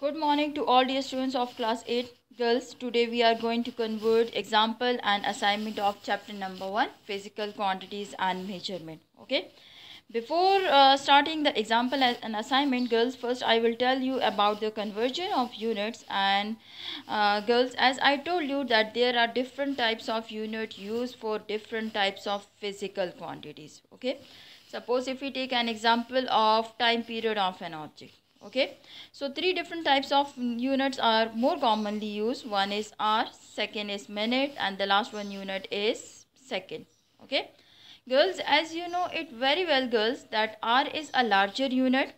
Good morning to all dear students of class 8 girls. Today we are going to convert example and assignment of chapter number 1 physical quantities and measurement. Okay. Before uh, starting the example as an assignment girls first I will tell you about the conversion of units and uh, girls as I told you that there are different types of unit used for different types of physical quantities. Okay. Suppose if we take an example of time period of an object okay so three different types of units are more commonly used one is hour second is minute and the last one unit is second okay girls as you know it very well girls that hour is a larger unit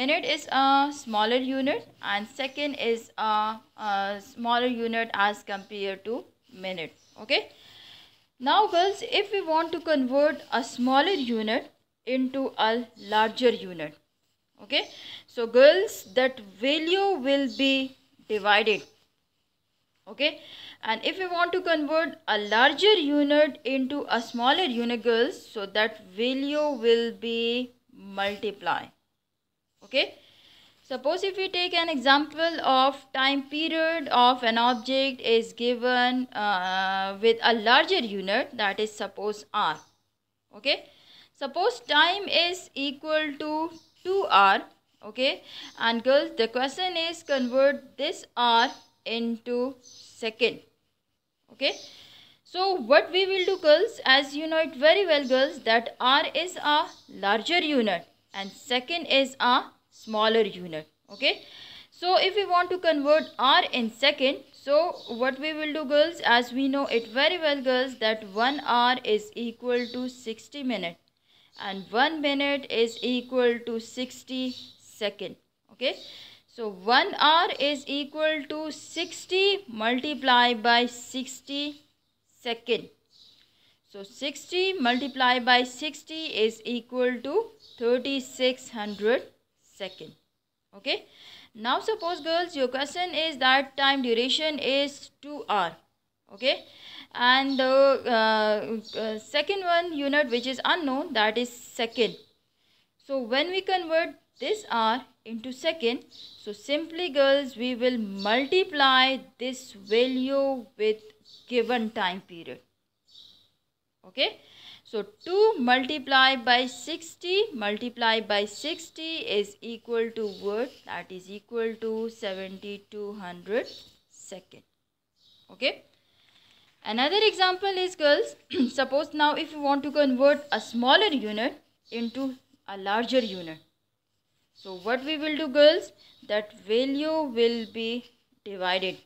minute is a smaller unit and second is a, a smaller unit as compared to minute okay now girls if we want to convert a smaller unit into a larger unit okay so girls that value will be divided okay and if we want to convert a larger unit into a smaller unit girls so that value will be multiply okay suppose if we take an example of time period of an object is given uh, with a larger unit that is suppose r okay suppose time is equal to 2 r okay and girls the question is convert this r into second okay so what we will do girls as you know it very well girls that r is a larger unit and second is a smaller unit okay so if we want to convert r in second so what we will do girls as we know it very well girls that 1 r is equal to 60 minutes and 1 minute is equal to 60 second okay so 1 hour is equal to 60 multiplied by 60 second so 60 multiplied by 60 is equal to 3600 second okay now suppose girls your question is that time duration is 2 hour okay and the uh, uh, second one unit which is unknown that is second. So when we convert this R into second, so simply girls we will multiply this value with given time period. Okay. So 2 multiplied by 60 multiplied by 60 is equal to what? That is equal to 7200 second. Okay. Another example is girls, suppose now if you want to convert a smaller unit into a larger unit. So what we will do girls, that value will be divided.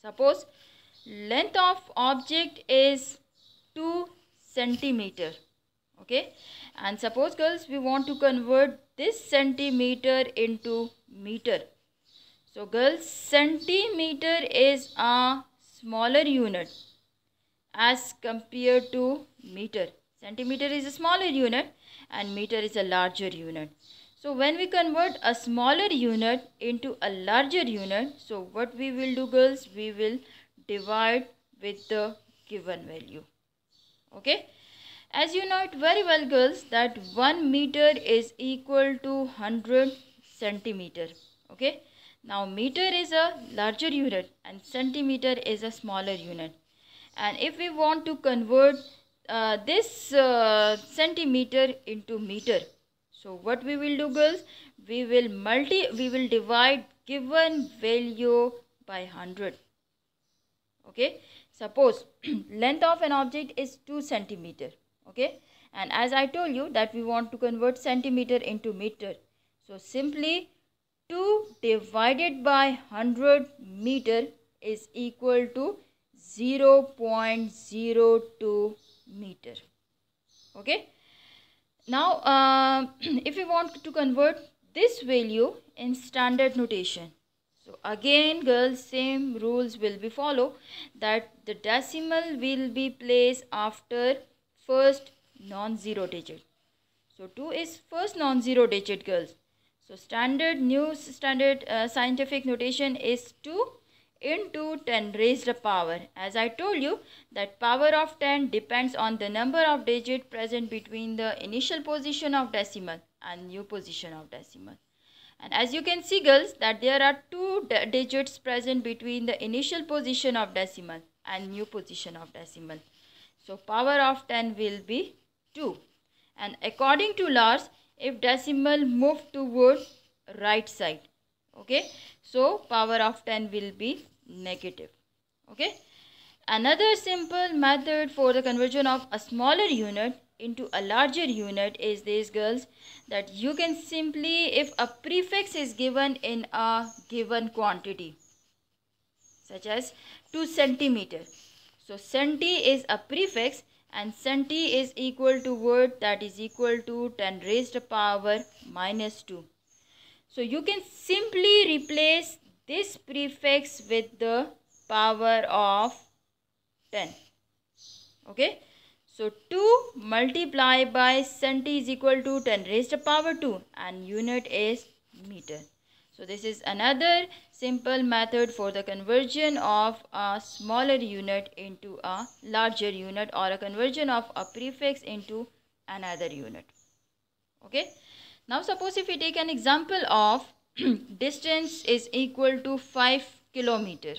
Suppose length of object is 2 centimeter. Okay. And suppose girls we want to convert this centimeter into meter. So girls centimeter is a smaller unit as compared to meter. Centimeter is a smaller unit and meter is a larger unit. So when we convert a smaller unit into a larger unit, so what we will do girls, we will divide with the given value. Okay. As you know it very well girls that 1 meter is equal to 100 centimeter. Okay. Now meter is a larger unit and centimeter is a smaller unit. And if we want to convert uh, this uh, centimeter into meter. So what we will do girls, we will multi, we will divide given value by 100. Okay, suppose length of an object is 2 centimeter. Okay, and as I told you that we want to convert centimeter into meter. So simply 2 divided by 100 meter is equal to 0 0.02 meter okay now uh, if we want to convert this value in standard notation so again girls same rules will be follow that the decimal will be placed after first non-zero digit so 2 is first non-zero digit girls so standard new standard uh, scientific notation is 2 into 10 raised to power. As I told you that power of 10 depends on the number of digit present between the initial position of decimal and new position of decimal. And as you can see girls that there are two digits present between the initial position of decimal and new position of decimal. So power of 10 will be 2. And according to Lars, if decimal move towards right side okay so power of 10 will be negative okay another simple method for the conversion of a smaller unit into a larger unit is this girls that you can simply if a prefix is given in a given quantity such as 2 centimeter so centi is a prefix and centi is equal to word that is equal to 10 raised to power minus 2 so you can simply replace this prefix with the power of 10 okay so 2 multiplied by centi is equal to 10 raised to power 2 and unit is meter so this is another simple method for the conversion of a smaller unit into a larger unit or a conversion of a prefix into another unit. Okay. Now suppose if we take an example of distance is equal to 5 kilometer.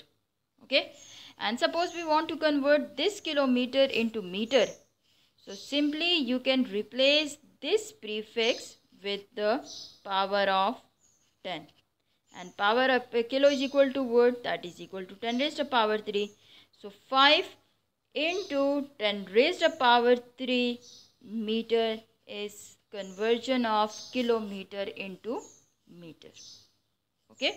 Okay. And suppose we want to convert this kilometer into meter. So simply you can replace this prefix with the power of 10 and power of a uh, kilo is equal to watt that is equal to 10 raised to power 3 so 5 into 10 raised to power 3 meter is conversion of kilometer into meter okay